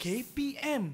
KPM.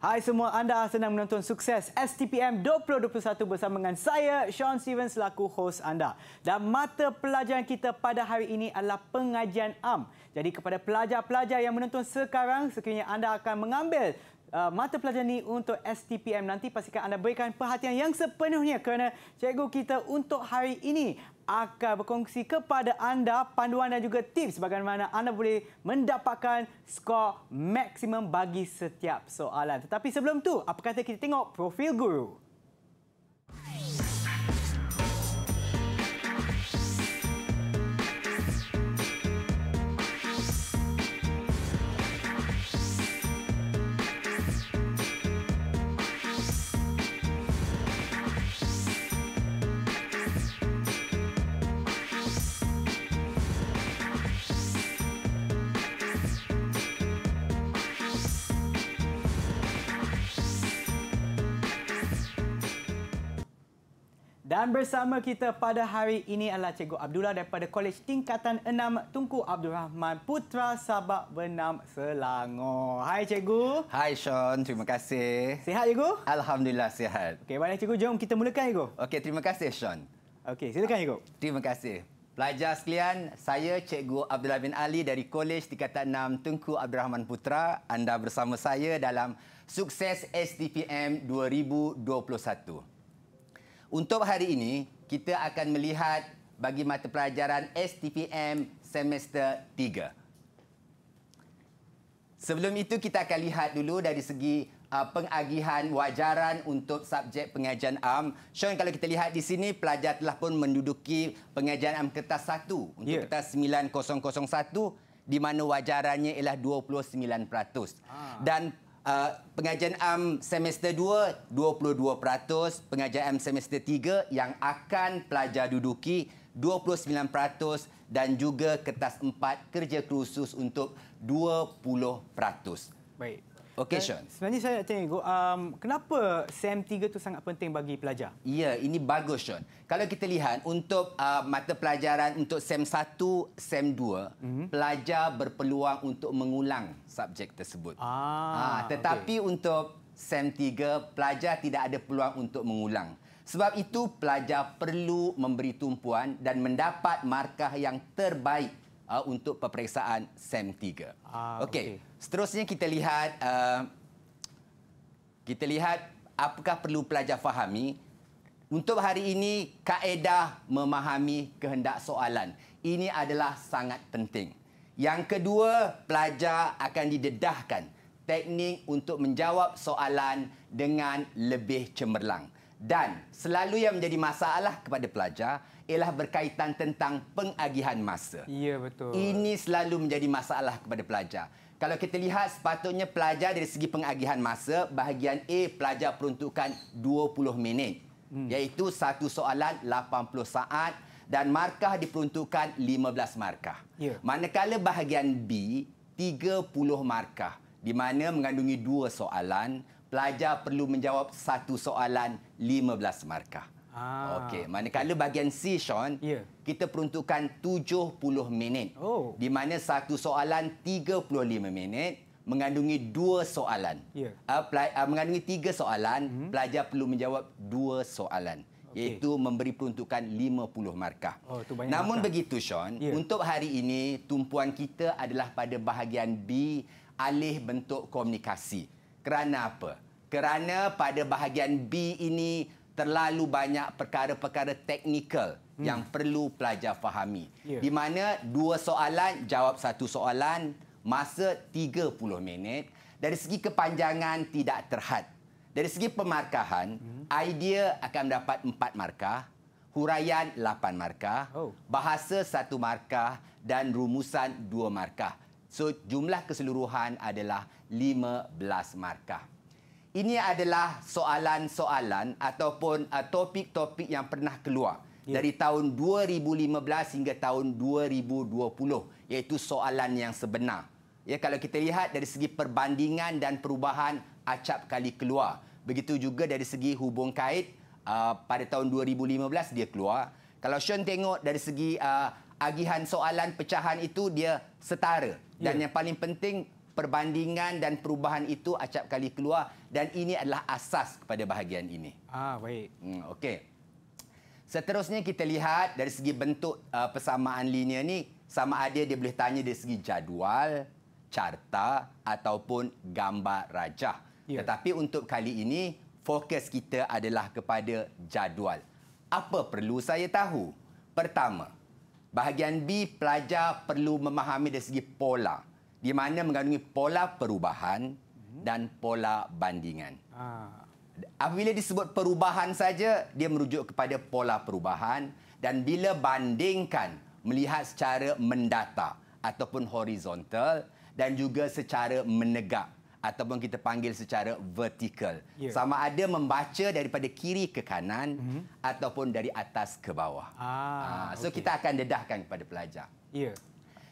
Hai semua, anda sedang menonton sukses STPM 2021 bersama dengan saya, Sean Stevens, selaku hos anda. Dan mata pelajaran kita pada hari ini adalah pengajian am. Jadi kepada pelajar-pelajar yang menonton sekarang, sekiranya anda akan mengambil Uh, mata pelajaran ini untuk STPM nanti pastikan anda berikan perhatian yang sepenuhnya kerana cikgu kita untuk hari ini akan berkongsi kepada anda panduan dan juga tips bagaimana anda boleh mendapatkan skor maksimum bagi setiap soalan. Tetapi sebelum tu, apa kata kita tengok profil guru? We'll Dan bersama kita pada hari ini adalah Cikgu Abdullah daripada Kolej Tingkatan 6 Tunku Abdul Rahman Putra Sabak Benam Selangor. Hai Cikgu. Hai Sean, terima kasih. Sihat Cikgu? Alhamdulillah sihat. Okey, baiklah Cikgu, jom kita mulakan Cikgu. Okey, terima kasih Sean. Okey, silakan Cikgu. Terima kasih. Pelajar sekalian, saya Cikgu Abdullah bin Ali dari Kolej Tingkatan 6 Tunku Abdul Rahman Putra. Anda bersama saya dalam Sukses STPM 2021. Untuk hari ini, kita akan melihat bagi mata pelajaran STPM semester 3. Sebelum itu, kita akan lihat dulu dari segi uh, pengagihan wajaran untuk subjek pengajian am. Sean, kalau kita lihat di sini, pelajar telah pun menduduki pengajian am kertas 1 untuk yeah. kertas 9001 di mana wajarannya ialah 29%. Ah. Dan Uh, pengajian am semester 2 22%, pengajian am semester 3 yang akan pelajar duduki 29% dan juga kertas 4 kerja khusus untuk 20%. Baik occasion. Eh, sebenarnya saya nak tanya, um, kenapa SEM 3 tu sangat penting bagi pelajar? Ya, ini bagus, Sean. Kalau kita lihat, untuk uh, mata pelajaran untuk SEM 1, SEM 2, mm-hmm. pelajar berpeluang untuk mengulang subjek tersebut. Ah, ha, tetapi okay. untuk SEM 3, pelajar tidak ada peluang untuk mengulang. Sebab itu, pelajar perlu memberi tumpuan dan mendapat markah yang terbaik uh, untuk peperiksaan SEM3. Ah, okay. okay. Seterusnya kita lihat uh, kita lihat apakah perlu pelajar fahami untuk hari ini kaedah memahami kehendak soalan. Ini adalah sangat penting. Yang kedua, pelajar akan didedahkan teknik untuk menjawab soalan dengan lebih cemerlang. Dan selalu yang menjadi masalah kepada pelajar ialah berkaitan tentang pengagihan masa. Ya, betul. Ini selalu menjadi masalah kepada pelajar. Kalau kita lihat, sepatutnya pelajar dari segi pengagihan masa, bahagian A, pelajar peruntukkan 20 minit. Hmm. Iaitu satu soalan 80 saat dan markah diperuntukkan 15 markah. Ya. Manakala bahagian B, 30 markah di mana mengandungi dua soalan, pelajar perlu menjawab satu soalan 15 markah. Ah. Okey, manakala bahagian C Sean, yeah. kita peruntukkan 70 minit. Oh. Di mana satu soalan 35 minit mengandungi dua soalan. Yeah. Uh, ah, play, uh, ah, mengandungi tiga soalan, mm-hmm. pelajar perlu menjawab dua soalan. Okay. Iaitu memberi peruntukan 50 markah. Oh, Namun markah. begitu Sean, yeah. untuk hari ini tumpuan kita adalah pada bahagian B alih bentuk komunikasi. Kerana apa? Kerana pada bahagian B ini terlalu banyak perkara-perkara teknikal hmm. yang perlu pelajar fahami. Yeah. Di mana dua soalan jawab satu soalan masa 30 minit dari segi kepanjangan tidak terhad. Dari segi pemarkahan, hmm. idea akan dapat empat markah, huraian lapan markah, oh. bahasa satu markah dan rumusan dua markah. So jumlah keseluruhan adalah 15 markah ini adalah soalan-soalan ataupun uh, topik-topik yang pernah keluar yeah. dari tahun 2015 hingga tahun 2020 iaitu soalan yang sebenar. Ya kalau kita lihat dari segi perbandingan dan perubahan acap kali keluar. Begitu juga dari segi hubung kait uh, pada tahun 2015 dia keluar. Kalau Sean tengok dari segi uh, agihan soalan pecahan itu dia setara dan yeah. yang paling penting perbandingan dan perubahan itu acap kali keluar dan ini adalah asas kepada bahagian ini. Ah, baik. Hmm, Okey. Seterusnya kita lihat dari segi bentuk uh, persamaan linear ni sama ada dia boleh tanya dari segi jadual, carta ataupun gambar rajah. Ya. Tetapi untuk kali ini fokus kita adalah kepada jadual. Apa perlu saya tahu? Pertama, bahagian B pelajar perlu memahami dari segi pola di mana mengandungi pola perubahan dan pola bandingan. Ah. Apabila disebut perubahan saja, dia merujuk kepada pola perubahan dan bila bandingkan, melihat secara mendata ataupun horizontal dan juga secara menegak ataupun kita panggil secara vertikal. Yeah. Sama ada membaca daripada kiri ke kanan mm-hmm. ataupun dari atas ke bawah. Ah, ah so okay. kita akan dedahkan kepada pelajar. Yeah.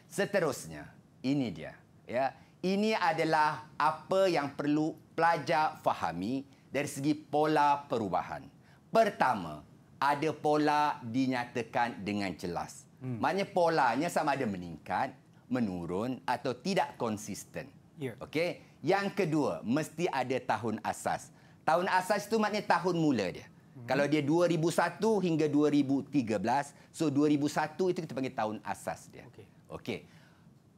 Seterusnya, ini dia. Ya. Ini adalah apa yang perlu pelajar fahami dari segi pola perubahan. Pertama, ada pola dinyatakan dengan jelas. Hmm. Maknanya polanya sama ada meningkat, menurun atau tidak konsisten. Yeah. Okey. Yang kedua, mesti ada tahun asas. Tahun asas itu maknanya tahun mula dia. Hmm. Kalau dia 2001 hingga 2013, so 2001 itu kita panggil tahun asas dia. Okey. Okey.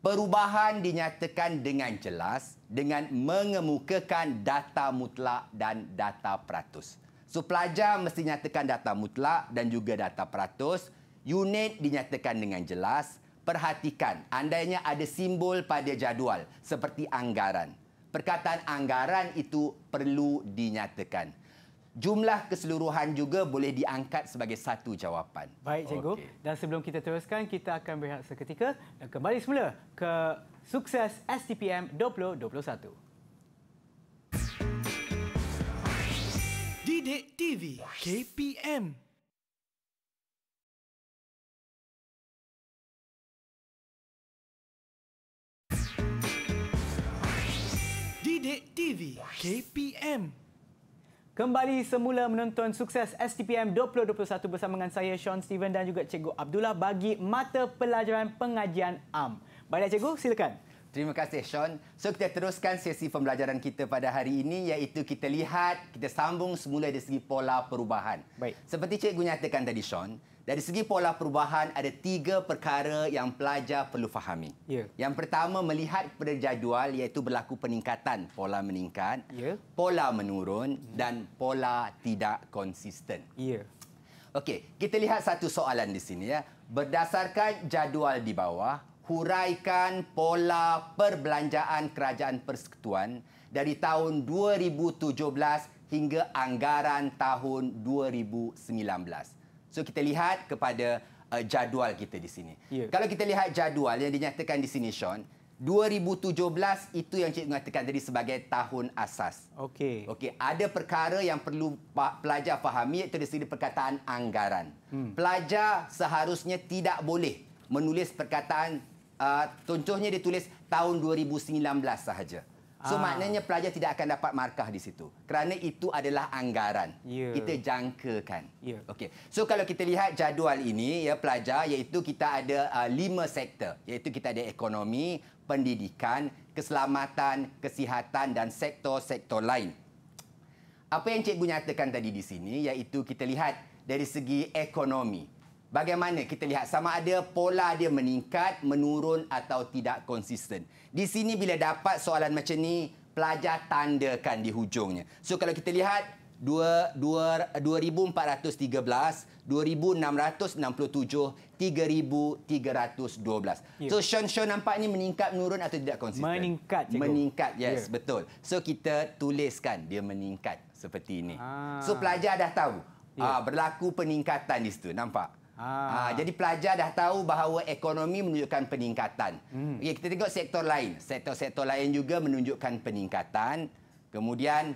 Perubahan dinyatakan dengan jelas dengan mengemukakan data mutlak dan data peratus. So pelajar mesti nyatakan data mutlak dan juga data peratus. Unit dinyatakan dengan jelas. Perhatikan, andainya ada simbol pada jadual seperti anggaran. Perkataan anggaran itu perlu dinyatakan jumlah keseluruhan juga boleh diangkat sebagai satu jawapan. Baik cikgu. Okay. Dan sebelum kita teruskan, kita akan berehat seketika dan kembali semula ke sukses STPM 2021. Didik TV KPM Didik TV KPM Kembali semula menonton sukses STPM 2021 bersama dengan saya Sean Steven dan juga Cikgu Abdullah bagi mata pelajaran pengajian AM. Baiklah Cikgu, silakan. Terima kasih Sean. So kita teruskan sesi pembelajaran kita pada hari ini iaitu kita lihat, kita sambung semula dari segi pola perubahan. Baik. Seperti Cikgu nyatakan tadi Sean, dari segi pola perubahan, ada tiga perkara yang pelajar perlu fahami. Yeah. Yang pertama, melihat pada jadual iaitu berlaku peningkatan. Pola meningkat, yeah. pola menurun mm. dan pola tidak konsisten. Yeah. Okey, kita lihat satu soalan di sini. ya. Berdasarkan jadual di bawah, huraikan pola perbelanjaan kerajaan persekutuan dari tahun 2017 hingga anggaran tahun 2019. So kita lihat kepada uh, jadual kita di sini. Yeah. Kalau kita lihat jadual yang dinyatakan di sini Sean, 2017 itu yang cikgu mengatakan tadi sebagai tahun asas. Okey. Okey, ada perkara yang perlu pelajar fahami iaitu di sini perkataan anggaran. Hmm. Pelajar seharusnya tidak boleh menulis perkataan uh, contohnya ditulis tahun 2019 sahaja. So ah. maknanya pelajar tidak akan dapat markah di situ. Kerana itu adalah anggaran. Yeah. Kita jangkakan. Yeah. Okey. So kalau kita lihat jadual ini ya pelajar iaitu kita ada uh, lima sektor iaitu kita ada ekonomi, pendidikan, keselamatan, kesihatan dan sektor-sektor lain. Apa yang cikgu nyatakan tadi di sini iaitu kita lihat dari segi ekonomi bagaimana kita lihat sama ada pola dia meningkat, menurun atau tidak konsisten. Di sini bila dapat soalan macam ni, pelajar tandakan di hujungnya. So kalau kita lihat 2,413, 2,667, 3,312. So Sean, Sean nampak ni meningkat, menurun atau tidak konsisten? Meningkat, cikgu. Meningkat, yes, yeah. betul. So kita tuliskan dia meningkat seperti ini. Ah. So pelajar dah tahu yeah. Ya. berlaku peningkatan di situ, nampak? Ha. Ha, jadi pelajar dah tahu bahawa ekonomi menunjukkan peningkatan. Hmm. Okay, kita tengok sektor lain. Sektor-sektor lain juga menunjukkan peningkatan. Kemudian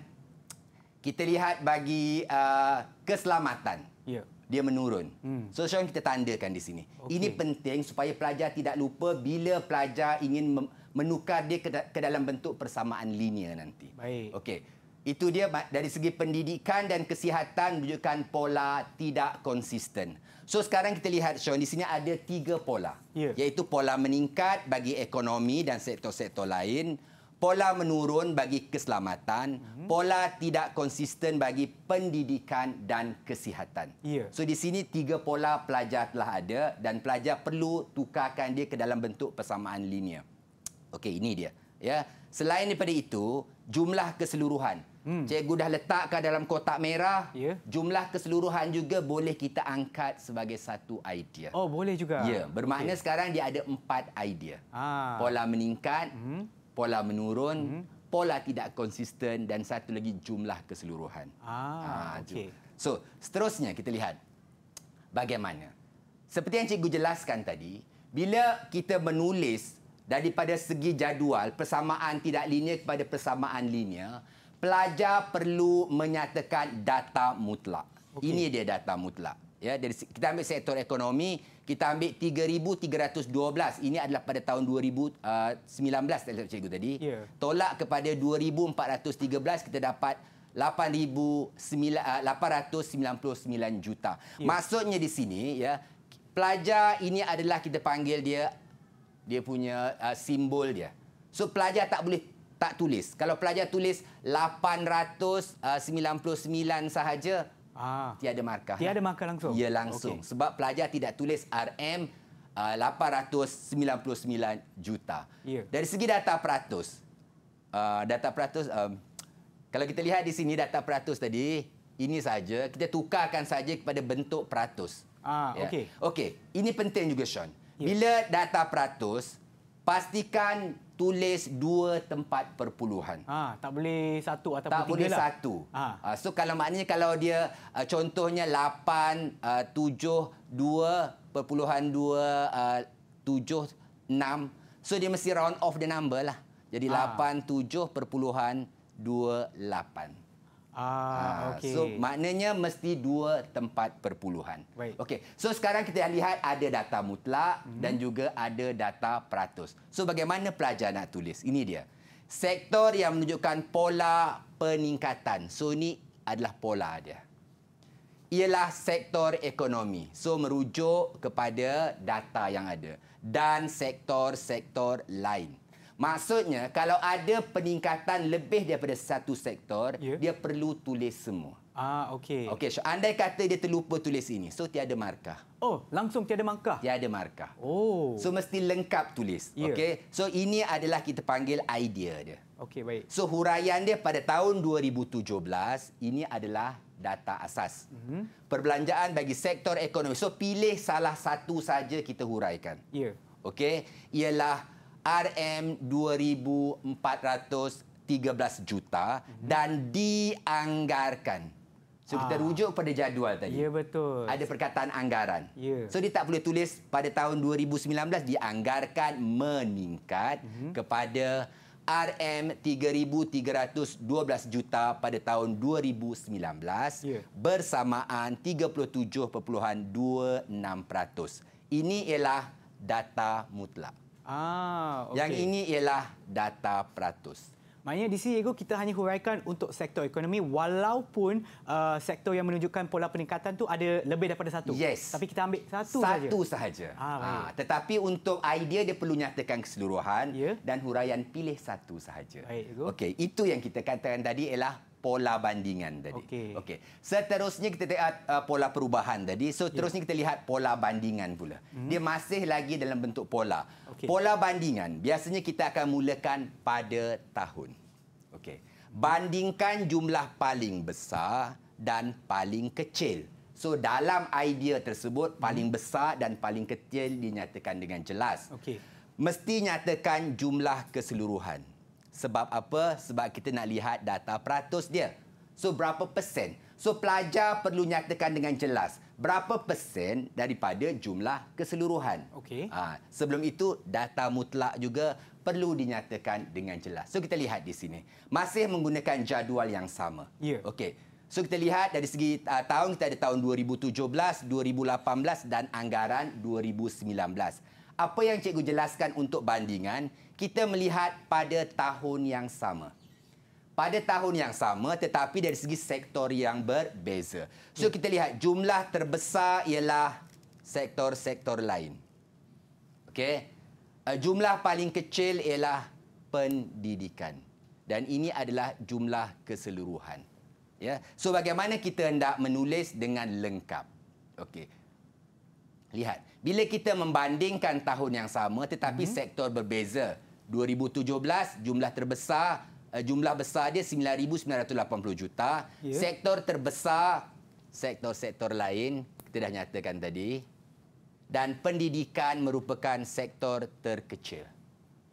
kita lihat bagi uh, keselamatan. Yeah. Dia menurun. Hmm. So, Sean, kita tandakan di sini. Okay. Ini penting supaya pelajar tidak lupa bila pelajar ingin menukar dia ke dalam bentuk persamaan linear nanti. Baik. Okey. Itu dia dari segi pendidikan dan kesihatan menunjukkan pola tidak konsisten. So sekarang kita lihat Sean, di sini ada tiga pola. Yeah. Iaitu pola meningkat bagi ekonomi dan sektor-sektor lain. Pola menurun bagi keselamatan. Mm-hmm. Pola tidak konsisten bagi pendidikan dan kesihatan. Yeah. So di sini tiga pola pelajar telah ada dan pelajar perlu tukarkan dia ke dalam bentuk persamaan linear. Okey, ini dia. Ya. Selain daripada itu, jumlah keseluruhan Hmm. Cikgu dah letakkan dalam kotak merah. Ya. Jumlah keseluruhan juga boleh kita angkat sebagai satu idea. Oh, boleh juga. Ya, bermakna okay. sekarang dia ada empat idea. Ah. Pola meningkat, hmm. pola menurun, hmm. pola tidak konsisten dan satu lagi jumlah keseluruhan. Ah, ah okey. So, seterusnya kita lihat bagaimana. Seperti yang cikgu jelaskan tadi, bila kita menulis daripada segi jadual persamaan tidak linear kepada persamaan linear, pelajar perlu menyatakan data mutlak. Okay. Ini dia data mutlak. Ya, dari kita ambil sektor ekonomi, kita ambil 3312. Ini adalah pada tahun 2019 uh, tadi cikgu tadi. Yeah. Tolak kepada 2413 kita dapat 8899 uh, juta. Yeah. Maksudnya di sini ya, pelajar ini adalah kita panggil dia dia punya uh, simbol dia. So pelajar tak boleh tak tulis. Kalau pelajar tulis 899 uh, sahaja, ah. tiada markah. Tiada lah. markah langsung? Ya, langsung. Okay. Sebab pelajar tidak tulis RM 899 uh, juta. Yeah. Dari segi data peratus, uh, data peratus, um, kalau kita lihat di sini data peratus tadi, ini saja kita tukarkan saja kepada bentuk peratus. Ah, ya. okey. Ya. Okey, ini penting juga Sean. Yes. Ya. Bila data peratus, Pastikan tulis dua tempat perpuluhan. Ha, tak boleh satu atau tak tiga. Tak boleh lah. satu. Ha. ha. So kalau maknanya kalau dia uh, contohnya 8, 7, 2, perpuluhan 2, 7, 6. So dia mesti round off the number lah. Jadi ha. 8, 7, perpuluhan 2, 8. Ah, ah okay. So maknanya mesti dua tempat perpuluhan. Right. Okay. So sekarang kita lihat ada data mutlak mm -hmm. dan juga ada data peratus. So bagaimana pelajar nak tulis? Ini dia. Sektor yang menunjukkan pola peningkatan. So ini adalah pola dia. Ialah sektor ekonomi. So merujuk kepada data yang ada. Dan sektor-sektor lain. Maksudnya kalau ada peningkatan lebih daripada satu sektor, yeah. dia perlu tulis semua. Ah, okey. Okey, so andai kata dia terlupa tulis ini, so tiada markah. Oh, langsung tiada markah. Tiada markah. Oh. So mesti lengkap tulis. Yeah. Okey. So ini adalah kita panggil idea dia. Okey, baik. So huraian dia pada tahun 2017 ini adalah data asas. Mm-hmm. Perbelanjaan bagi sektor ekonomi. So pilih salah satu saja kita huraikan. Ya. Yeah. Okey, ialah RM2,400 13 juta mhm. dan dianggarkan. So kita ah. rujuk pada jadual tadi. Ya betul. Ada perkataan anggaran. Ya. So dia tak boleh tulis pada tahun 2019 dianggarkan meningkat uh-huh. kepada RM3312 juta pada tahun 2019 ya. bersamaan 37.26%. Ini ialah data mutlak. Ah, okay. Yang ini ialah data peratus. Maknanya di sini kita hanya huraikan untuk sektor ekonomi walaupun uh, sektor yang menunjukkan pola peningkatan tu ada lebih daripada satu. Yes. Tapi kita ambil satu saja. Satu sahaja. sahaja. Ah, ah, tetapi untuk idea dia perlu nyatakan keseluruhan yeah. dan huraian pilih satu sahaja. Baik, Okey, itu yang kita katakan tadi ialah pola bandingan tadi. Okey. Okay. Seterusnya kita lihat uh, pola perubahan tadi. So, seterusnya ya. yeah. kita lihat pola bandingan pula. Hmm. Dia masih lagi dalam bentuk pola. Okay. Pola bandingan biasanya kita akan mulakan pada tahun. Okey. Bandingkan jumlah paling besar dan paling kecil. So dalam idea tersebut hmm. paling besar dan paling kecil dinyatakan dengan jelas. Okey. Mesti nyatakan jumlah keseluruhan. Sebab apa? Sebab kita nak lihat data peratus dia. So berapa persen? So pelajar perlu nyatakan dengan jelas berapa persen daripada jumlah keseluruhan. Okey. Ha, sebelum itu data mutlak juga perlu dinyatakan dengan jelas. So kita lihat di sini. Masih menggunakan jadual yang sama. Ya. Yeah. Okey. So kita lihat dari segi uh, tahun kita ada tahun 2017, 2018 dan anggaran 2019. Apa yang cikgu jelaskan untuk bandingan? kita melihat pada tahun yang sama. Pada tahun yang sama tetapi dari segi sektor yang berbeza. So ya. kita lihat jumlah terbesar ialah sektor-sektor lain. Okey. Eh, jumlah paling kecil ialah pendidikan. Dan ini adalah jumlah keseluruhan. Ya. So bagaimana kita hendak menulis dengan lengkap? Okey. Lihat, bila kita membandingkan tahun yang sama tetapi mm-hmm. sektor berbeza, 2017 jumlah terbesar eh, jumlah besar dia 9980 juta. Ya. Sektor terbesar sektor-sektor lain kita dah nyatakan tadi dan pendidikan merupakan sektor terkecil.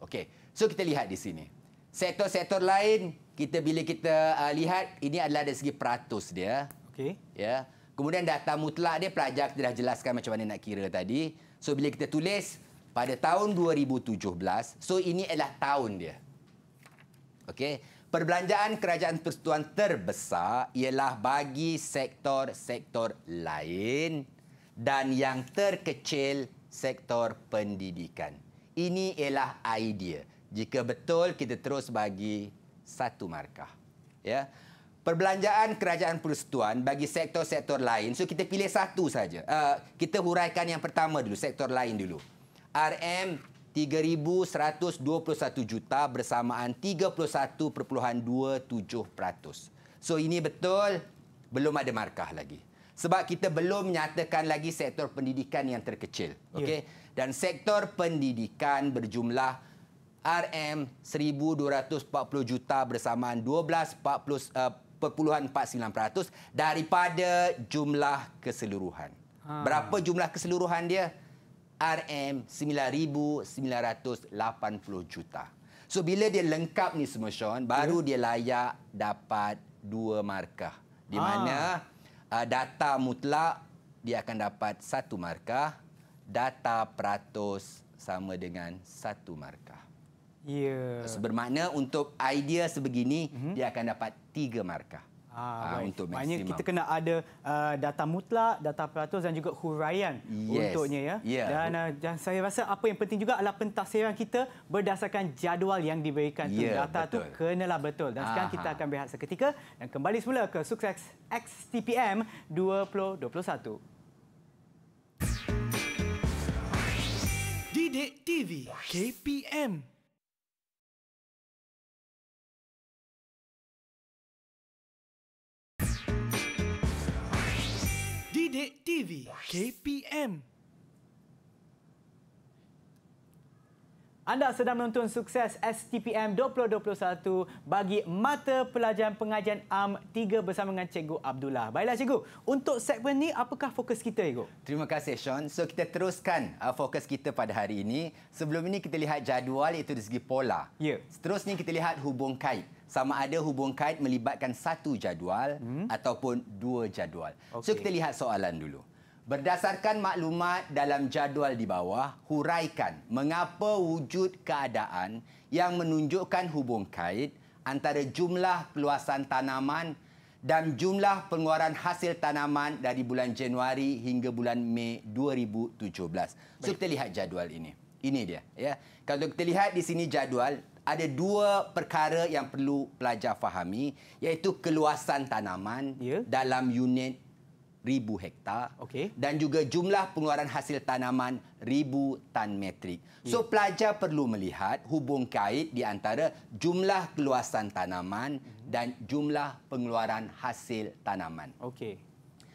Okey. So kita lihat di sini. Sektor-sektor lain kita bila kita uh, lihat ini adalah dari segi peratus dia. Okey. Ya. Kemudian data mutlak dia pelajar kita dah jelaskan macam mana nak kira tadi. So bila kita tulis pada tahun 2017, so ini adalah tahun dia. Okey, perbelanjaan kerajaan persekutuan terbesar ialah bagi sektor-sektor lain dan yang terkecil sektor pendidikan. Ini ialah idea. Jika betul kita terus bagi satu markah. Ya. Perbelanjaan kerajaan persekutuan bagi sektor-sektor lain. So kita pilih satu saja. Uh, kita huraikan yang pertama dulu, sektor lain dulu. RM3,121 juta bersamaan 31.27%. So ini betul belum ada markah lagi. Sebab kita belum menyatakan lagi sektor pendidikan yang terkecil. Yeah. Okay? Dan sektor pendidikan berjumlah RM1,240 juta bersamaan 12.49% uh, eh, daripada jumlah keseluruhan. Ha. Berapa jumlah keseluruhan dia? RM9,980 juta. So bila dia lengkap ni semua Sean, baru yeah. dia layak dapat dua markah. Di ah. mana uh, data mutlak dia akan dapat satu markah, data peratus sama dengan satu markah. Ya. Yeah. So, bermakna untuk idea sebegini mm-hmm. dia akan dapat tiga markah. Ah, uh, untuk maksimum. Maknanya kita kena ada uh, data mutlak, data peratus dan juga huraian yes. untuknya. ya. Yeah. Dan, uh, dan saya rasa apa yang penting juga adalah pentaksiran kita berdasarkan jadual yang diberikan. Yeah, tu. Ya, data itu kenalah betul. Dan Aha. sekarang kita akan berehat seketika dan kembali semula ke Sukses XTPM 2021. Didik TV KPM Bidik TV KPM Anda sedang menonton sukses STPM 2021 bagi mata pelajaran pengajian AM 3 bersama dengan Cikgu Abdullah. Baiklah Cikgu, untuk segmen ni apakah fokus kita Cikgu? Terima kasih Sean. So kita teruskan uh, fokus kita pada hari ini. Sebelum ini kita lihat jadual iaitu di segi pola. Ya. Yeah. Seterusnya kita lihat hubung kait sama ada hubung kait melibatkan satu jadual hmm? ataupun dua jadual. Okay. So kita lihat soalan dulu. Berdasarkan maklumat dalam jadual di bawah, huraikan mengapa wujud keadaan yang menunjukkan hubung kait antara jumlah peluasan tanaman dan jumlah pengeluaran hasil tanaman dari bulan Januari hingga bulan Mei 2017. So kita lihat jadual ini. Ini dia, ya. Kalau kita lihat di sini jadual, ada dua perkara yang perlu pelajar fahami iaitu keluasan tanaman yeah. dalam unit ribu hektar okay. dan juga jumlah pengeluaran hasil tanaman ribu tan metrik. Ya. So pelajar perlu melihat hubung kait di antara jumlah keluasan tanaman mm-hmm. dan jumlah pengeluaran hasil tanaman. Okey.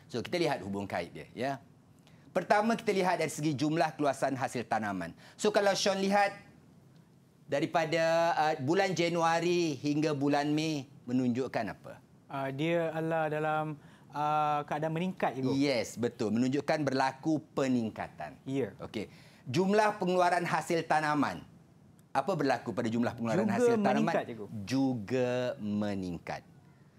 So kita lihat hubung kait dia, ya. Pertama kita lihat dari segi jumlah keluasan hasil tanaman. So kalau Sean lihat daripada uh, bulan Januari hingga bulan Mei menunjukkan apa? Uh, dia adalah dalam uh, keadaan meningkat. Ibu. Yes, betul. Menunjukkan berlaku peningkatan. Ya. Okey. Jumlah pengeluaran hasil tanaman. Apa berlaku pada jumlah pengeluaran juga hasil tanaman? Meningkat, cikgu. Juga meningkat.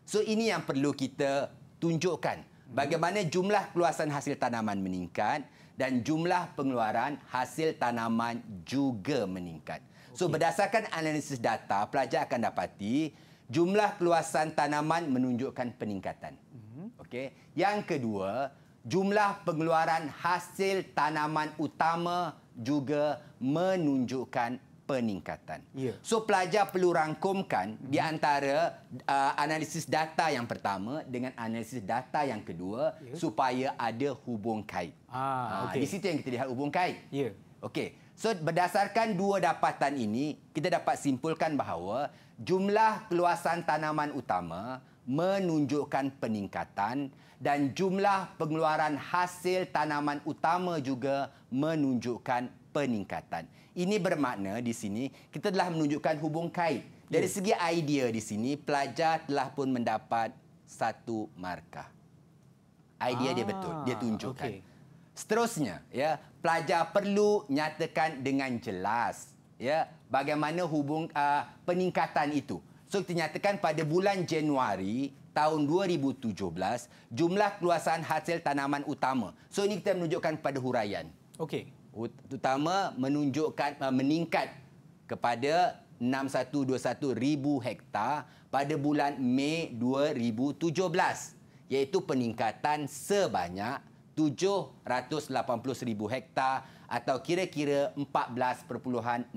So ini yang perlu kita tunjukkan. Hmm. Bagaimana jumlah keluasan hasil tanaman meningkat dan jumlah pengeluaran hasil tanaman juga meningkat. So okay. berdasarkan analisis data, pelajar akan dapati jumlah keluasan tanaman menunjukkan peningkatan. Mm -hmm. Okey. Yang kedua, jumlah pengeluaran hasil tanaman utama juga menunjukkan peningkatan. Yeah. So pelajar perlu rangkumkan mm -hmm. di mhm. antara uh, analisis data yang pertama dengan analisis data yang kedua yeah. supaya ada hubung kait. Ah, ha, Di situ yang kita lihat hubung kait. Yeah. Okey. So berdasarkan dua dapatan ini, kita dapat simpulkan bahawa jumlah keluasan tanaman utama menunjukkan peningkatan dan jumlah pengeluaran hasil tanaman utama juga menunjukkan peningkatan. Ini bermakna di sini kita telah menunjukkan hubung kait. Dari segi idea di sini, pelajar telah pun mendapat satu markah. Idea ah, dia betul, dia ah, tunjukkan. Okay. Seterusnya, ya, pelajar perlu nyatakan dengan jelas ya bagaimana hubung uh, peningkatan itu. So kita nyatakan pada bulan Januari tahun 2017 jumlah keluasan hasil tanaman utama. So ini kita menunjukkan pada huraian. Okey. Utama menunjukkan uh, meningkat kepada 6121 ribu hektar pada bulan Mei 2017 iaitu peningkatan sebanyak 780,000 hektar atau kira-kira 14.60%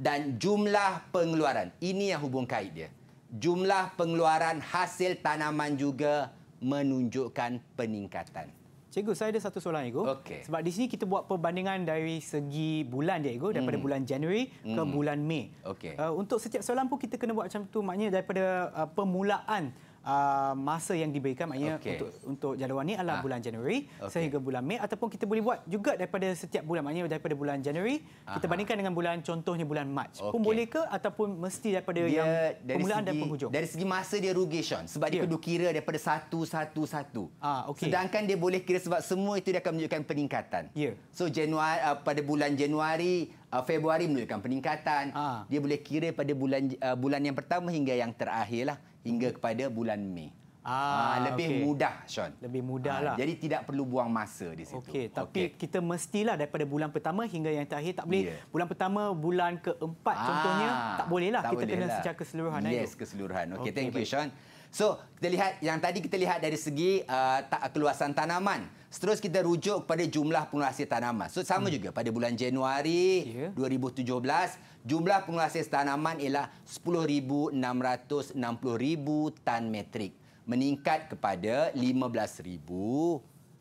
dan jumlah pengeluaran. Ini yang hubung kait dia. Jumlah pengeluaran hasil tanaman juga menunjukkan peningkatan. Cikgu, saya ada satu soalan, Ego. Okay. Sebab di sini kita buat perbandingan dari segi bulan, Ego. Daripada mm. bulan Januari ke hmm. bulan Mei. Okay. Uh, untuk setiap soalan pun kita kena buat macam tu. Maknanya daripada uh, permulaan Uh, masa yang diberikan maknanya okay. untuk untuk jadual ini adalah ha. bulan Januari okay. sehingga bulan Mei ataupun kita boleh buat juga daripada setiap bulan maknanya daripada bulan Januari Aha. kita bandingkan dengan bulan contohnya bulan Mac okay. pun boleh ke ataupun mesti daripada dia, yang dari permulaan segi, dan penghujung dari segi masa dia rugi Sean sebab yeah. dia kudu ya. kira daripada satu satu satu ha, ah, okay. sedangkan dia boleh kira sebab semua itu dia akan menunjukkan peningkatan yeah. so Januari uh, pada bulan Januari Uh, Februari menunjukkan peningkatan. Ha. Dia boleh kira pada bulan uh, bulan yang pertama hingga yang terakhir lah hingga kepada bulan Mei. Ah, ah lebih okay. mudah Sean. Lebih mudah Ah, lah. jadi tidak perlu buang masa di situ. Okey, tapi okay. kita mestilah daripada bulan pertama hingga yang terakhir tak boleh. Yeah. Bulan pertama bulan keempat ah, contohnya tak boleh lah kita kena secara keseluruhan eh, Yes, keseluruhan. Okey, okay, thank you Sean. So, kita lihat yang tadi kita lihat dari segi uh, keluasan tanaman. Seterusnya kita rujuk kepada jumlah pengolah tanaman. So, sama hmm. juga pada bulan Januari yeah. 2017 jumlah pengasas tanaman ialah 10,660 tan metrik. Meningkat kepada 15,000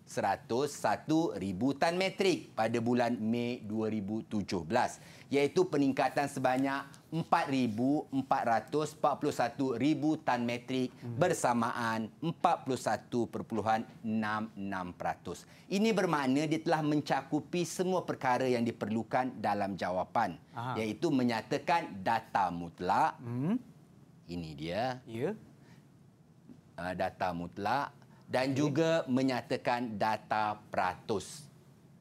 101 ribu tan metrik pada bulan Mei 2017 iaitu peningkatan sebanyak 4,441 ribu tan metrik hmm. bersamaan 41,66%. Ini bermakna dia telah mencakupi semua perkara yang diperlukan dalam jawapan Aha. iaitu menyatakan data mutlak. Hmm. Ini dia. Ya. Yeah. Data mutlak dan okay. juga menyatakan data peratus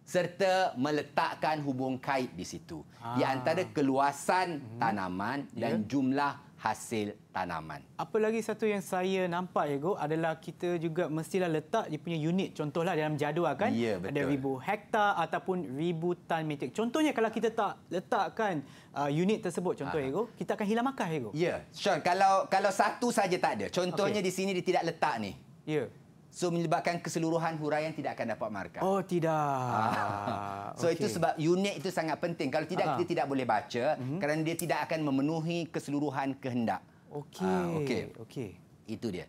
serta meletakkan hubung kait di situ ah. di antara keluasan hmm. tanaman dan ya. jumlah hasil tanaman. Apa lagi satu yang saya nampak ya go adalah kita juga mestilah letak dia punya unit contohlah dalam jadual kan ya, ada ribu hektar ataupun ribu tan metrik. Contohnya kalau kita tak letakkan uh, unit tersebut contoh ya ah. go kita akan hilang makan ya go. Ya. Sean, kalau kalau satu saja tak ada. Contohnya okay. di sini dia tidak letak ni. Ya. So menyebabkan keseluruhan huraian tidak akan dapat markah. Oh tidak. Ah. so okay. itu sebab unit itu sangat penting. Kalau tidak Aha. kita tidak boleh baca mm -hmm. kerana dia tidak akan memenuhi keseluruhan kehendak. Okey. Ah, Okey. Okey. Itu dia.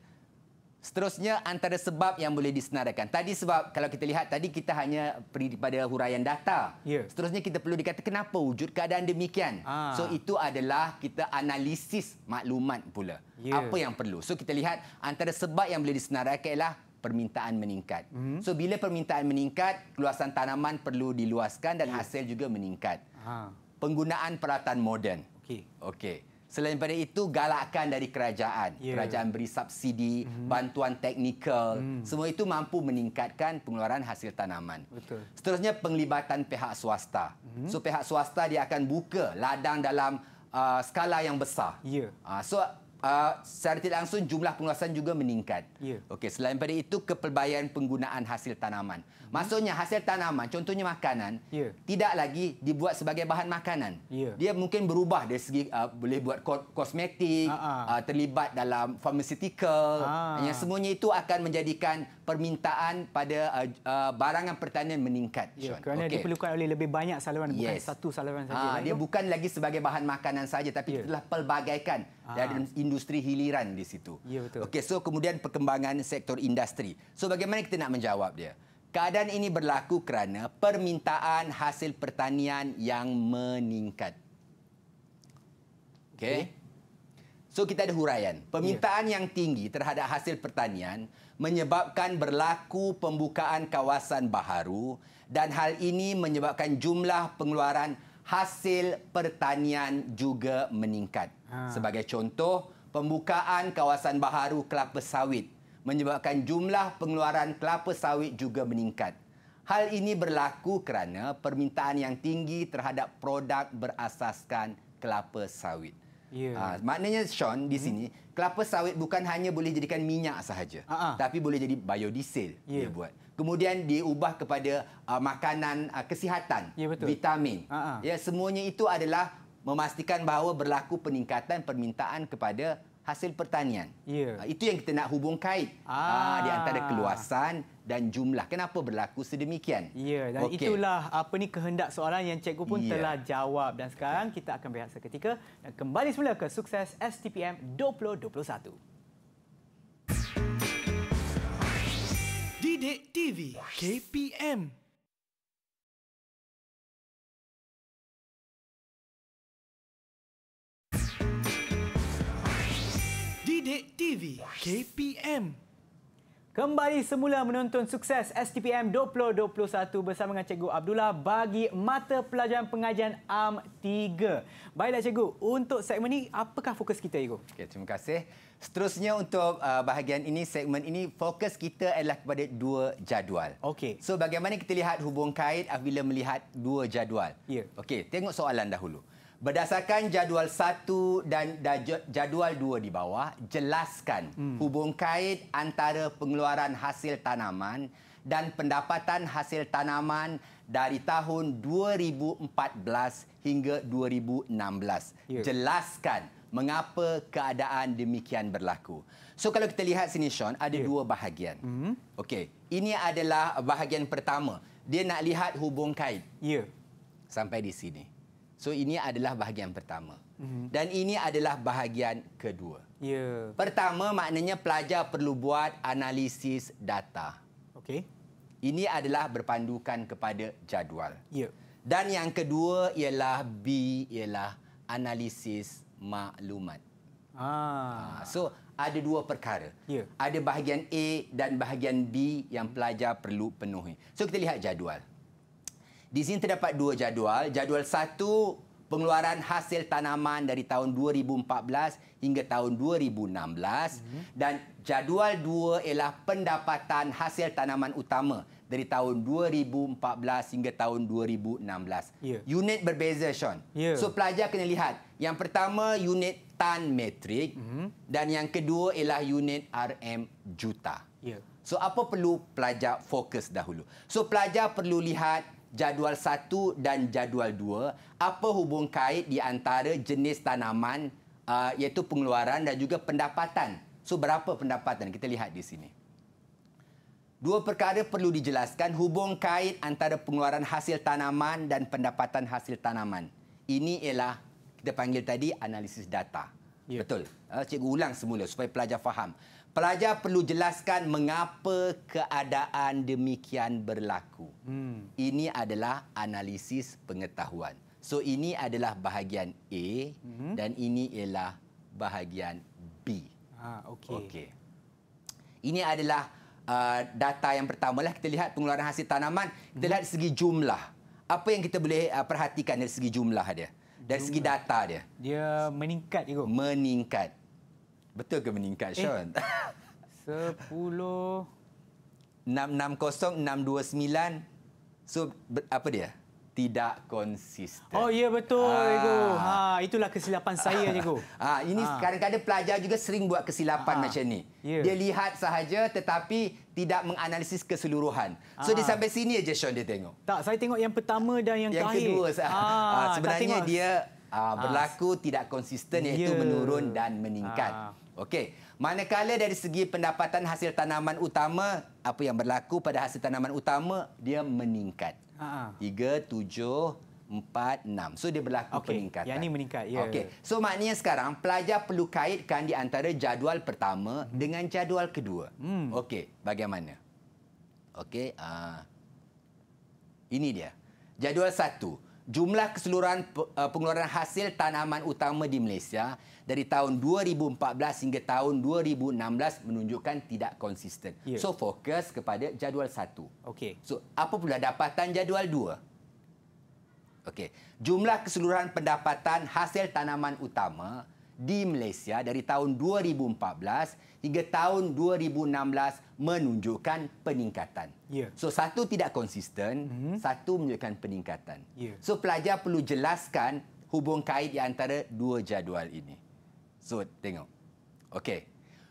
Seterusnya antara sebab yang boleh disenaraikan. Tadi sebab kalau kita lihat tadi kita hanya pergi pada huraian data. Yeah. Seterusnya kita perlu dikata kenapa wujud keadaan demikian. Ah. So itu adalah kita analisis maklumat pula. Yeah. Apa yang perlu. So kita lihat antara sebab yang boleh disenaraikan ialah permintaan meningkat. Hmm. So bila permintaan meningkat, luasan tanaman perlu diluaskan dan hasil juga meningkat. Ha. Penggunaan peralatan moden. Okey. Okey. Selain daripada itu, galakkan dari kerajaan. Yeah. Kerajaan beri subsidi, mm-hmm. bantuan teknikal. Mm. Semua itu mampu meningkatkan pengeluaran hasil tanaman. Betul. Seterusnya, penglibatan pihak swasta. Mm-hmm. So, pihak swasta dia akan buka ladang dalam uh, skala yang besar. Yeah. Ya. Uh, so, uh, secara tidak langsung jumlah pengawasan juga meningkat. Yeah. Okey, selain pada itu kepelbagaian penggunaan hasil tanaman. Hmm. Maksudnya hasil tanaman, contohnya makanan, yeah. tidak lagi dibuat sebagai bahan makanan. Yeah. Dia mungkin berubah dari segi uh, boleh buat kosmetik, uh ha, -huh. Ha. uh, terlibat dalam pharmaceutical. Uh Yang semuanya itu akan menjadikan permintaan pada uh, uh, barangan pertanian meningkat. Yeah, ya, kerana okay. diperlukan oleh lebih banyak saluran, yes. bukan satu saluran saja. Uh, dia bukan lagi sebagai bahan makanan saja, tapi yeah. telah pelbagaikan dari industri hiliran di situ. Ya, betul. Okey, so kemudian perkembangan sektor industri. So bagaimana kita nak menjawab dia? Keadaan ini berlaku kerana permintaan hasil pertanian yang meningkat. Okay. So kita ada huraian. Permintaan yeah. yang tinggi terhadap hasil pertanian menyebabkan berlaku pembukaan kawasan baharu dan hal ini menyebabkan jumlah pengeluaran hasil pertanian juga meningkat. Ha. Sebagai contoh, pembukaan kawasan baharu kelapa sawit menyebabkan jumlah pengeluaran kelapa sawit juga meningkat. Hal ini berlaku kerana permintaan yang tinggi terhadap produk berasaskan kelapa sawit. Ya. Ha, maknanya Sean di hmm. sini hmm. kelapa sawit bukan hanya boleh jadikan minyak sahaja uh-huh. tapi boleh jadi biodiesel yeah. dia buat. Kemudian diubah kepada uh, makanan uh, kesihatan, ya, vitamin. Uh-huh. Ya semuanya itu adalah memastikan bahawa berlaku peningkatan permintaan kepada hasil pertanian. Yeah. Ya. Itu yang kita nak hubung kait ah. ah. di antara keluasan dan jumlah. Kenapa berlaku sedemikian? Ya, yeah, dan okay. itulah apa ni kehendak soalan yang cikgu pun yeah. telah jawab. Dan sekarang kita akan berehat seketika dan kembali semula ke sukses STPM 2021. Didik TV KPM Dek TV KPM. Kembali semula menonton sukses STPM 2021 bersama dengan Cikgu Abdullah bagi mata pelajaran pengajian AM3. Baiklah Cikgu, untuk segmen ini apakah fokus kita Cikgu? Okay, terima kasih. Seterusnya untuk uh, bahagian ini, segmen ini, fokus kita adalah kepada dua jadual. Okey. So bagaimana kita lihat hubung kait apabila melihat dua jadual? Ya. Yeah. Okey, tengok soalan dahulu. Berdasarkan jadual satu dan jadual dua di bawah, jelaskan hmm. hubung kait antara pengeluaran hasil tanaman dan pendapatan hasil tanaman dari tahun 2014 hingga 2016. Yeah. Jelaskan mengapa keadaan demikian berlaku. So kalau kita lihat sini Sean, ada yeah. dua bahagian. Mm-hmm. Okey, ini adalah bahagian pertama. Dia nak lihat hubung kait. Ya. Yeah. Sampai di sini. So ini adalah bahagian pertama. Mm-hmm. Dan ini adalah bahagian kedua. Yeah. Pertama maknanya pelajar perlu buat analisis data. Okay. Ini adalah berpandukan kepada jadual. Yeah. Dan yang kedua ialah B ialah analisis maklumat. Ah. ah so ada dua perkara. Yeah. Ada bahagian A dan bahagian B yang pelajar perlu penuhi. So kita lihat jadual. Di sini terdapat dua jadual. Jadual satu, pengeluaran hasil tanaman dari tahun 2014 hingga tahun 2016. Mhm. Dan jadual dua ialah pendapatan hasil tanaman utama dari tahun 2014 hingga tahun 2016. Yeah. Unit berbeza, Sean. Yeah. So, pelajar kena lihat. Yang pertama, unit tan metrik. Mm Dan yang kedua ialah unit RM juta. Yeah. So, apa perlu pelajar fokus dahulu? So, pelajar perlu lihat jadual satu dan jadual dua apa hubung kait di antara jenis tanaman uh, iaitu pengeluaran dan juga pendapatan so berapa pendapatan kita lihat di sini dua perkara perlu dijelaskan hubung kait antara pengeluaran hasil tanaman dan pendapatan hasil tanaman ini ialah kita panggil tadi analisis data yeah. betul uh, cikgu ulang semula supaya pelajar faham Pelajar perlu jelaskan mengapa keadaan demikian berlaku. Hmm. Ini adalah analisis pengetahuan. So ini adalah bahagian A hmm. dan ini ialah bahagian B. Ha, ah, okay. okay. Ini adalah uh, data yang pertama lah kita lihat pengeluaran hasil tanaman. Kita hmm. lihat segi jumlah. Apa yang kita boleh uh, perhatikan dari segi jumlah dia? Dari jumlah. segi data dia? Dia meningkat, Igo. Meningkat. Betul ke meningkat, Sean? Eh. 10... 660-629. So, apa dia? Tidak konsisten. Oh, ya betul, ha. Cikgu. Ha, itulah kesilapan saya, Cikgu. Ha, ini ha. kadang-kadang pelajar juga sering buat kesilapan ha. macam ni. Yeah. Dia lihat sahaja tetapi tidak menganalisis keseluruhan. So, ha. dia sampai sini aja Sean, dia tengok. Tak, saya tengok yang pertama dan yang terakhir. Yang kedua. Ha. Ha, sebenarnya dia uh, berlaku ah. tidak konsisten ya. iaitu yeah. menurun dan meningkat. Ah. Okey, manakala dari segi pendapatan hasil tanaman utama, apa yang berlaku pada hasil tanaman utama dia meningkat. Ha. Ah. 3 7 empat, enam. So, dia berlaku okay. peningkatan. Yang ini meningkat, ya. Yeah. Okay. So, maknanya sekarang, pelajar perlu kaitkan di antara jadual pertama hmm. dengan jadual kedua. Hmm. Okey, bagaimana? Okey, uh, ini dia. Jadual satu jumlah keseluruhan eh, pengeluaran hasil tanaman utama di Malaysia dari tahun 2014 hingga tahun 2016 menunjukkan tidak konsisten. Yeah. So fokus kepada jadual satu. Okay. So apa pula dapatan jadual dua? Okay. Jumlah keseluruhan pendapatan hasil tanaman utama di Malaysia dari tahun 2014 hingga tahun 2016 menunjukkan peningkatan. Yeah. So satu tidak konsisten, mm-hmm. satu menunjukkan peningkatan. Yeah. So pelajar perlu jelaskan hubung kait di antara dua jadual ini. So tengok. Okey.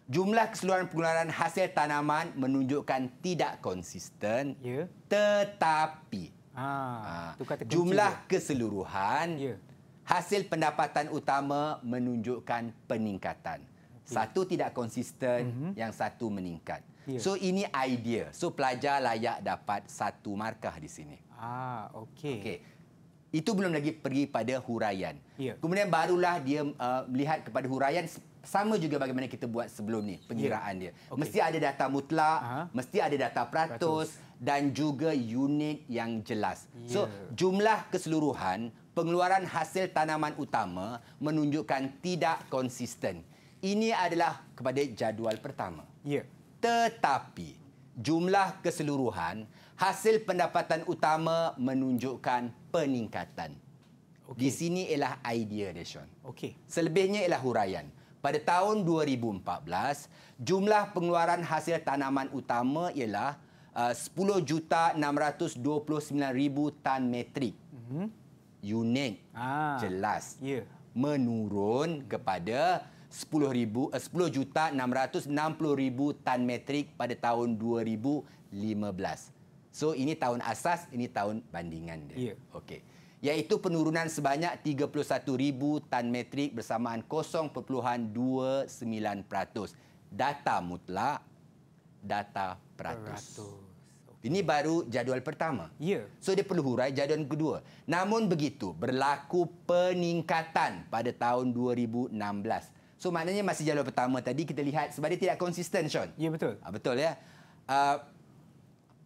Jumlah keseluruhan pengeluaran hasil tanaman menunjukkan tidak konsisten. Yeah. Tetapi ah, ha, jumlah keseluruhan yeah hasil pendapatan utama menunjukkan peningkatan. Satu tidak konsisten, mm-hmm. yang satu meningkat. Yeah. So ini idea. So pelajar layak dapat satu markah di sini. Ah, okey. Okey. Itu belum lagi pergi pada huraian. Yeah. Kemudian barulah dia uh, melihat kepada huraian sama juga bagaimana kita buat sebelum ni pengiraan yeah. dia. Okay. Mesti ada data mutlak, uh mesti ada data peratus, peratus dan juga unit yang jelas. Yeah. So jumlah keseluruhan pengeluaran hasil tanaman utama menunjukkan tidak konsisten. Ini adalah kepada jadual pertama. Ya. Tetapi jumlah keseluruhan hasil pendapatan utama menunjukkan peningkatan. Okay. Di sini ialah idea dia, Sean. Okay. Selebihnya ialah huraian. Pada tahun 2014, jumlah pengeluaran hasil tanaman utama ialah 10,629,000 uh, tan metrik. Mm-hmm unit ah. jelas yeah. menurun kepada 10,000 eh, juta 660,000 tan metrik pada tahun 2015. So ini tahun asas, ini tahun bandingan dia. Yeah. Okey. Iaitu penurunan sebanyak 31,000 tan metrik bersamaan 0.29%. Data mutlak, data peratus. peratus. Ini baru jadual pertama. Ya. So dia perlu hurai jadual kedua. Namun begitu, berlaku peningkatan pada tahun 2016. So maknanya masih jalur pertama tadi kita lihat sebab dia tidak konsisten Sean. Ya betul. Ha, betul ya. Uh,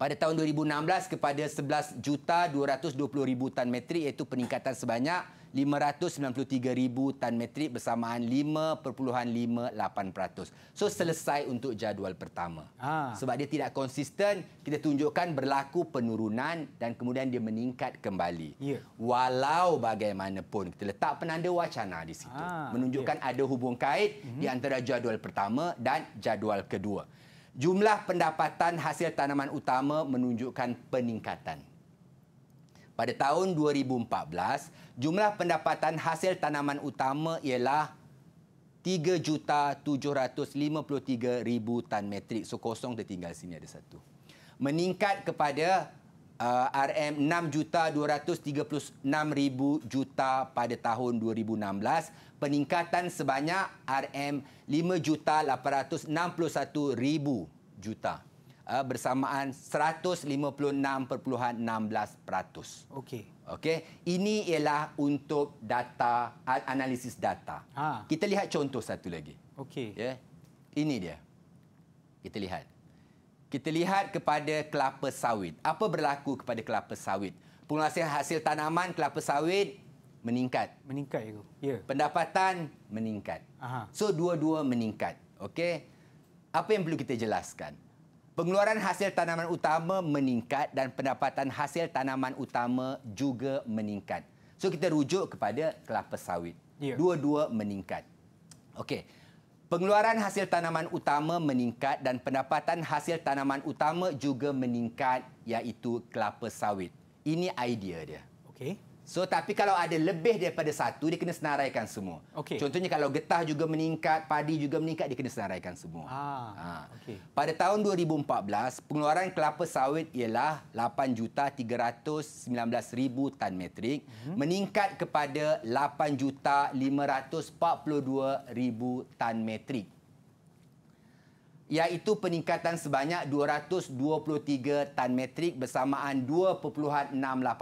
pada tahun 2016 kepada 11 juta 220 ribu tan metrik iaitu peningkatan sebanyak 593,000 tan metrik bersamaan 5.58%. So selesai untuk jadual pertama. Ha. Sebab dia tidak konsisten, kita tunjukkan berlaku penurunan dan kemudian dia meningkat kembali. Ya. Walau bagaimanapun kita letak penanda wacana di situ, ha. menunjukkan ya. ada hubung kait mm-hmm. di antara jadual pertama dan jadual kedua. Jumlah pendapatan hasil tanaman utama menunjukkan peningkatan. Pada tahun 2014, jumlah pendapatan hasil tanaman utama ialah 3,753,000 tan metrik. So kosong tertinggal sini ada satu. Meningkat kepada uh, RM6,236,000 juta pada tahun 2016. Peningkatan sebanyak RM5,861,000 juta uh, bersamaan 156.16%. Okey. Okey, ini ialah untuk data analisis data. Ha. Kita lihat contoh satu lagi. Okey. Ya. Yeah. Ini dia. Kita lihat. Kita lihat kepada kelapa sawit. Apa berlaku kepada kelapa sawit? Penghasilan hasil tanaman kelapa sawit meningkat. Meningkat itu. Ya. Yeah. Pendapatan meningkat. Aha. So dua-dua meningkat. Okey. Apa yang perlu kita jelaskan? Pengeluaran hasil tanaman utama meningkat dan pendapatan hasil tanaman utama juga meningkat. So kita rujuk kepada kelapa sawit. Yeah. Dua-dua meningkat. Okey. Pengeluaran hasil tanaman utama meningkat dan pendapatan hasil tanaman utama juga meningkat iaitu kelapa sawit. Ini idea dia. Okey. So tapi kalau ada lebih daripada satu dia kena senaraikan semua. Okay. Contohnya kalau getah juga meningkat, padi juga meningkat dia kena senaraikan semua. Ah. Ha. Okay. Pada tahun 2014 pengeluaran kelapa sawit ialah 8 juta 319,000 tan metrik mm-hmm. meningkat kepada 8 juta 542,000 tan metrik iaitu peningkatan sebanyak 223 tan metrik bersamaan 2.68% yeah.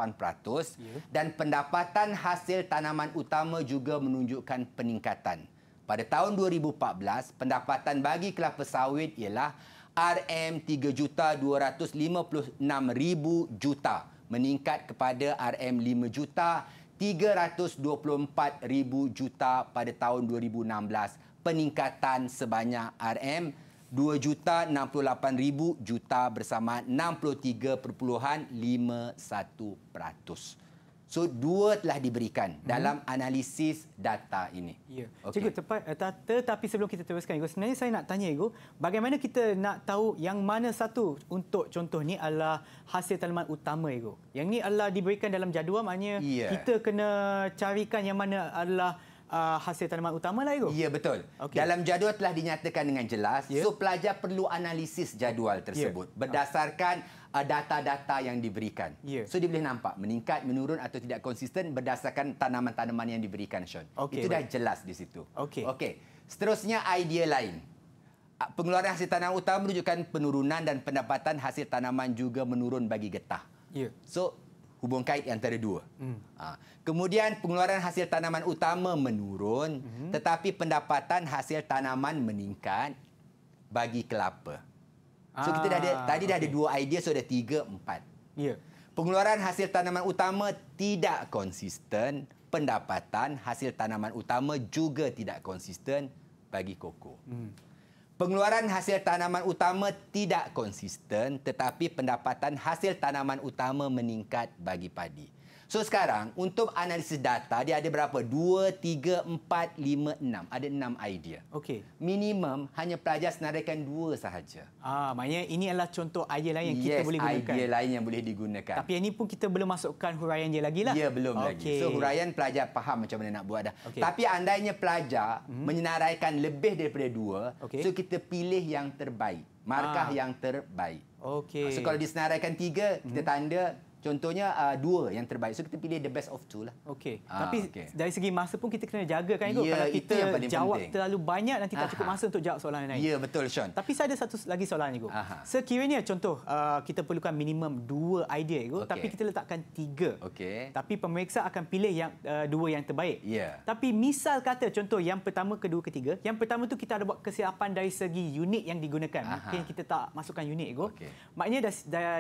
dan pendapatan hasil tanaman utama juga menunjukkan peningkatan. Pada tahun 2014, pendapatan bagi kelapa sawit ialah RM3,256,000 juta meningkat kepada RM5,324,000 juta, juta pada tahun 2016 peningkatan sebanyak RM 2 juta 68 ribu juta bersama 63.51 peratus. So dua telah diberikan hmm. dalam analisis data ini. Ya. Okay. Cikgu tepat uh, tetapi sebelum kita teruskan Igo sebenarnya saya nak tanya Igo bagaimana kita nak tahu yang mana satu untuk contoh ni adalah hasil talian utama Igo. Yang ni adalah diberikan dalam jadual maknanya yeah. kita kena carikan yang mana adalah uh, hasil tanaman utama lah itu. Ya betul. Okay. Dalam jadual telah dinyatakan dengan jelas. Yeah. So pelajar perlu analisis jadual ya. tersebut yeah. berdasarkan uh, data-data yang diberikan. Yeah. So dia boleh nampak meningkat, menurun atau tidak konsisten berdasarkan tanaman-tanaman yang diberikan Sean. Okay, Itu baik. dah jelas di situ. Okay. Okey. Seterusnya idea lain. Ah, pengeluaran hasil tanaman utama menunjukkan penurunan dan pendapatan hasil tanaman juga menurun bagi getah. Yeah. So hubung kait antara dua. Hmm. Ha. Kemudian pengeluaran hasil tanaman utama menurun hmm. tetapi pendapatan hasil tanaman meningkat bagi kelapa. So kita dah ada ah, tadi okay. dah ada dua idea so ada tiga empat. Ya. Yeah. Pengeluaran hasil tanaman utama tidak konsisten, pendapatan hasil tanaman utama juga tidak konsisten bagi koko. Hmm. Pengeluaran hasil tanaman utama tidak konsisten tetapi pendapatan hasil tanaman utama meningkat bagi padi. So sekarang untuk analisis data dia ada berapa? 2 3 4 5 6. Ada 6 idea. Okey. Minimum hanya pelajar senaraikan 2 sahaja. Ah, maknanya ini adalah contoh idea lain yang yes, kita boleh gunakan. Idea lain yang boleh digunakan. Tapi yang ini pun kita belum masukkan huraian dia lagi lah. Ya, belum okay. lagi. So huraian pelajar faham macam mana nak buat dah. Okay. Tapi andainya pelajar mm-hmm. menyenaraikan lebih daripada 2, okay. so kita pilih yang terbaik. Markah ah. yang terbaik. Okey. Ah, so kalau disenaraikan tiga mm-hmm. kita hmm. tanda Contohnya uh, dua yang terbaik. So kita pilih the best of two lah. Okey. Ah, Tapi okay. dari segi masa pun kita kena jaga kan Igo. Yeah, Kalau kita jawab penting. terlalu banyak nanti tak cukup masa untuk jawab soalan lain. Ya betul Sean. Tapi saya ada satu lagi soalan Igo. Sekiranya contoh uh, kita perlukan minimum dua idea Igo. Okay. Tapi kita letakkan tiga. Okey. Tapi pemeriksa akan pilih yang uh, dua yang terbaik. Ya. Yeah. Tapi misal kata contoh yang pertama, kedua, ketiga. Yang pertama tu kita ada buat kesiapan dari segi unit yang digunakan. Aha. Mungkin kita tak masukkan unit Igo. Okay. Maknanya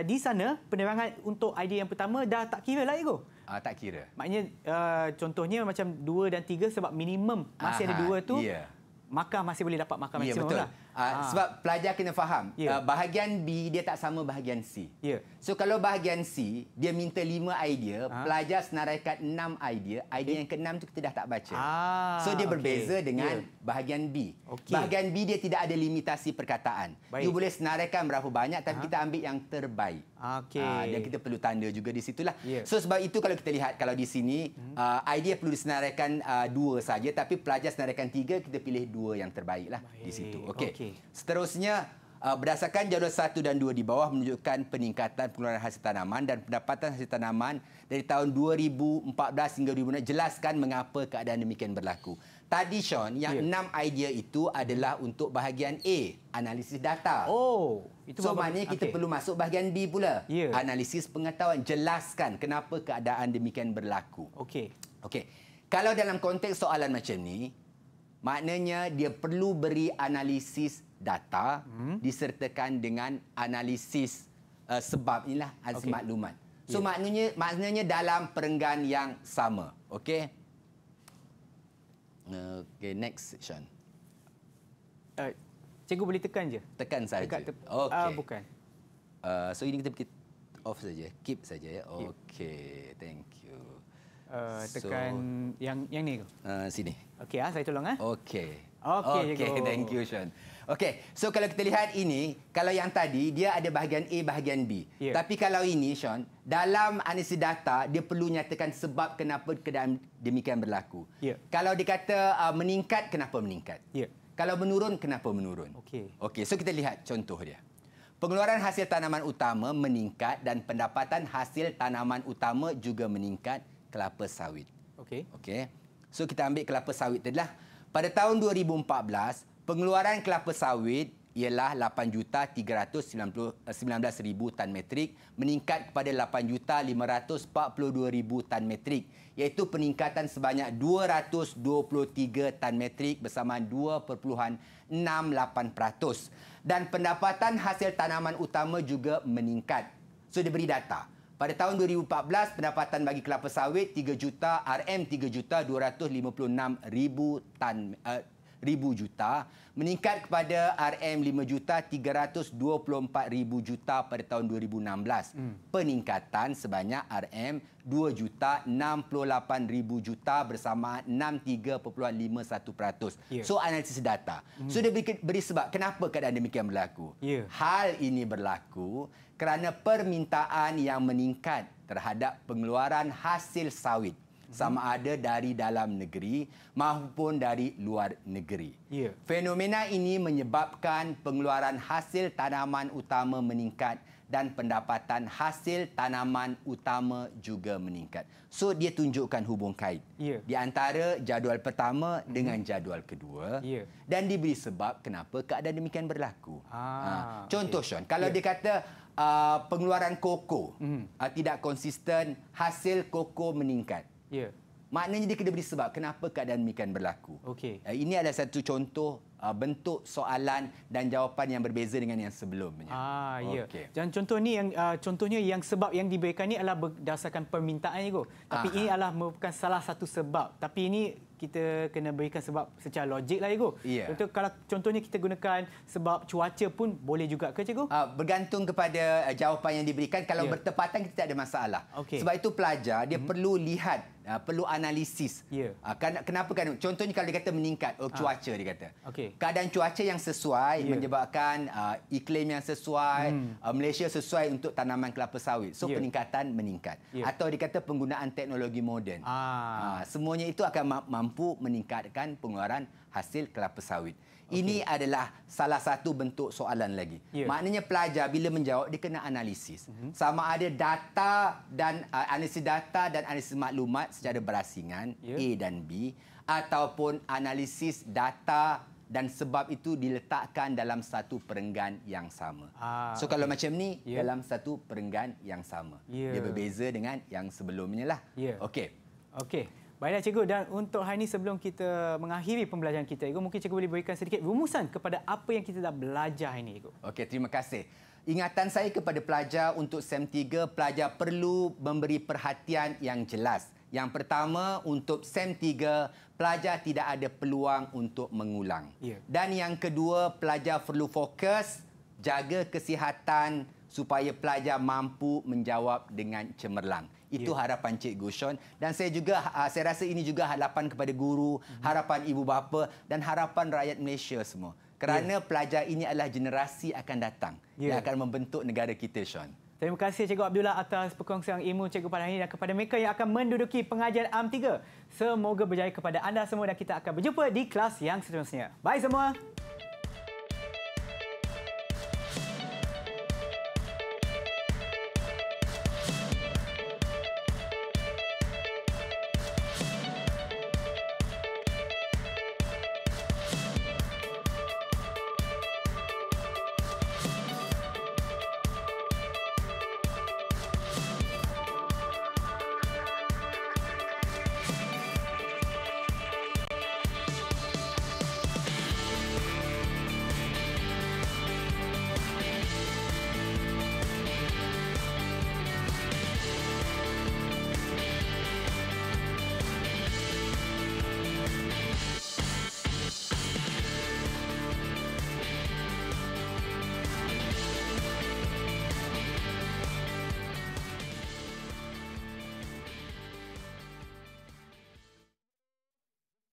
di sana penerangan untuk idea idea yang pertama dah tak kira lah ego. Uh, tak kira. Maknanya uh, contohnya macam dua dan tiga sebab minimum masih Aha, ada dua tu. Yeah. Maka masih boleh dapat makan yeah, maksimum lah ha. sebab pelajar kena faham yeah. Ya. uh, bahagian B dia tak sama bahagian C. Yeah. So kalau bahagian C dia minta lima idea, ha. pelajar senaraikan enam idea, idea okay. Eh. yang ke-6 tu kita dah tak baca. Ah. So dia berbeza okay. dengan yeah. bahagian B. Okay. Bahagian B dia tidak ada limitasi perkataan. Baik. You boleh senaraikan berapa banyak tapi ha. kita ambil yang terbaik. Okay. Uh, dan kita perlu tanda juga di situlah. Yeah. So sebab itu kalau kita lihat kalau di sini uh, idea perlu disenaraikan 2 uh, saja tapi pelajar senaraikan tiga kita pilih dua yang terbaik di situ. Okey. Okay. Seterusnya, uh, berdasarkan jadual 1 dan 2 di bawah menunjukkan peningkatan pengeluaran hasil tanaman dan pendapatan hasil tanaman dari tahun 2014 hingga 2016 jelaskan mengapa keadaan demikian berlaku. Tadi Sean, yang ya. enam idea itu adalah untuk bahagian A, analisis data. Oh, itu so, maknanya kita okay. perlu masuk bahagian B pula. Yeah. Analisis pengetahuan jelaskan kenapa keadaan demikian berlaku. Okey. Okey. Kalau dalam konteks soalan macam ni, Maknanya dia perlu beri analisis data hmm. disertakan dengan analisis uh, sebab inilah okay. maklumat. So yeah. maknanya maknanya dalam perenggan yang sama. Okey. Okay, next section. Uh, eh, cikgu boleh tekan je. Tekan saja. Tep- ah, okay. uh, bukan. Uh, so ini kita pergi off saja, keep saja ya. Okey, thank you. Uh, tekan so, yang yang ni ke? Uh, sini. Okey, ah, saya tolong. Ah. Okey. Okey, okay, thank you, Sean. Okey, so kalau kita lihat ini, kalau yang tadi, dia ada bahagian A, bahagian B. Yeah. Tapi kalau ini, Sean, dalam analisis data, dia perlu nyatakan sebab kenapa demikian berlaku. Yeah. Kalau dikata uh, meningkat, kenapa meningkat? Yeah. Kalau menurun, kenapa menurun? Okey. Okey, so kita lihat contoh dia. Pengeluaran hasil tanaman utama meningkat dan pendapatan hasil tanaman utama juga meningkat kelapa sawit. Okey. Okey. So kita ambil kelapa sawit tadilah. Pada tahun 2014, pengeluaran kelapa sawit ialah 8 juta 319,000 tan metrik meningkat kepada 8 juta 542,000 tan metrik iaitu peningkatan sebanyak 223 tan metrik bersama 2.68% dan pendapatan hasil tanaman utama juga meningkat. So dia beri data. Pada tahun 2014, pendapatan bagi kelapa sawit 3 juta RM 3 juta 256 ribu tan uh, ribu juta meningkat kepada RM5 juta 324 ribu juta pada tahun 2016. Hmm. Peningkatan sebanyak RM2 juta 68 ribu juta bersama 63.51%. Yeah. So analisis data. Hmm. So dia beri, beri sebab kenapa keadaan demikian berlaku. Yeah. Hal ini berlaku kerana permintaan yang meningkat terhadap pengeluaran hasil sawit sama ada dari dalam negeri maupun dari luar negeri. Ya. Fenomena ini menyebabkan pengeluaran hasil tanaman utama meningkat dan pendapatan hasil tanaman utama juga meningkat. So dia tunjukkan hubung kait ya. di antara jadual pertama hmm dengan mhm. jadual kedua ya. dan diberi sebab kenapa keadaan demikian berlaku. Ah, ha. Contoh okay. Sean, kalau ya. dia kata uh, pengeluaran koko hmm uh, tidak konsisten, hasil koko meningkat. Ya. Maknanya dia kena beri sebab kenapa keadaan demikian berlaku. Okay, Uh, eh, ini adalah satu contoh uh, bentuk soalan dan jawapan yang berbeza dengan yang sebelumnya. Ah, ya. Okay. Dan contoh ni yang uh, contohnya yang sebab yang diberikan ini adalah berdasarkan permintaan ego. Tapi Aha. ini adalah merupakan salah satu sebab. Tapi ini kita kena berikan sebab secara logik lah ego. Yeah. Contoh, kalau contohnya kita gunakan sebab cuaca pun boleh juga ke cikgu? Uh, bergantung kepada uh, jawapan yang diberikan. Kalau yeah. bertepatan kita tak ada masalah. Okay. Sebab itu pelajar dia hmm. perlu lihat, uh, perlu analisis. Yeah. Ya. Uh, kan, kenapa kan? Contohnya kalau dia kata meningkat oh, cuaca uh. dia kata. Okay. Keadaan cuaca yang sesuai yeah. menyebabkan uh, iklim yang sesuai, hmm. uh, Malaysia sesuai untuk tanaman kelapa sawit. So yeah. peningkatan meningkat. Yeah. Atau dia kata penggunaan teknologi moden. Ah. Uh, semuanya itu akan mampu mampu meningkatkan pengeluaran hasil kelapa sawit. Ini adalah salah satu bentuk soalan lagi. Yeah. Maknanya pelajar bila menjawab dia kena analisis. Mm -hmm. Sama ada data dan uh, analisis data dan analisis maklumat secara berasingan yeah. A dan B ataupun analisis data dan sebab itu diletakkan dalam satu perenggan yang sama. Ah, so okay. kalau macam ni yeah. dalam satu perenggan yang sama. Yeah. Dia ya. berbeza dengan yang sebelumnya lah. Yeah. Okey. Okey. Baiklah cikgu dan untuk hari ini sebelum kita mengakhiri pembelajaran kita cikgu mungkin cikgu boleh berikan sedikit rumusan kepada apa yang kita dah belajar hari ini cikgu. Okey terima kasih. Ingatan saya kepada pelajar untuk SEM 3 pelajar perlu memberi perhatian yang jelas. Yang pertama untuk SEM 3 pelajar tidak ada peluang untuk mengulang. Yeah. Dan yang kedua pelajar perlu fokus jaga kesihatan supaya pelajar mampu menjawab dengan cemerlang. Itu ya. harapan Cik Gushon dan saya juga ah, saya rasa ini juga harapan kepada guru, mhm. harapan ibu bapa dan harapan rakyat Malaysia semua. Kerana ya. pelajar ini adalah generasi akan datang ya. yang akan membentuk negara kita Sean. Terima kasih Cikgu Abdullah atas perkongsian ilmu Cikgu pada hari ini dan kepada mereka yang akan menduduki pengajian AM3. Semoga berjaya kepada anda semua dan kita akan berjumpa di kelas yang seterusnya. Bye semua.